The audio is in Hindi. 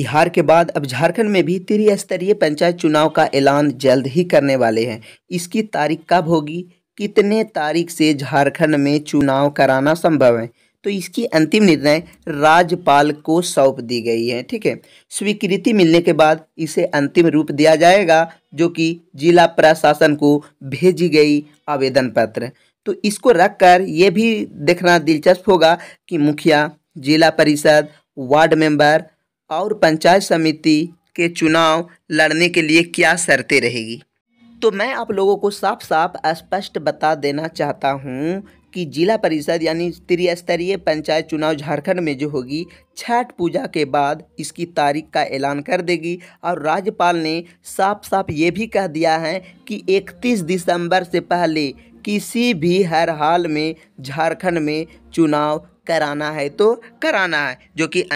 बिहार के बाद अब झारखंड में भी त्रिस्तरीय पंचायत चुनाव का ऐलान जल्द ही करने वाले हैं इसकी तारीख कब होगी कितने तारीख से झारखंड में चुनाव कराना संभव है तो इसकी अंतिम निर्णय राज्यपाल को सौंप दी गई है ठीक है स्वीकृति मिलने के बाद इसे अंतिम रूप दिया जाएगा जो कि जिला प्रशासन को भेजी गई आवेदन पत्र तो इसको रख कर ये भी देखना दिलचस्प होगा कि मुखिया जिला परिषद वार्ड मेंबर और पंचायत समिति के चुनाव लड़ने के लिए क्या शर्तें रहेगी तो मैं आप लोगों को साफ साफ स्पष्ट बता देना चाहता हूँ कि जिला परिषद यानी त्रिस्तरीय पंचायत चुनाव झारखंड में जो होगी छठ पूजा के बाद इसकी तारीख का ऐलान कर देगी और राज्यपाल ने साफ साफ ये भी कह दिया है कि 31 दिसंबर से पहले किसी भी हर हाल में झारखंड में चुनाव कराना है तो कराना है जो कि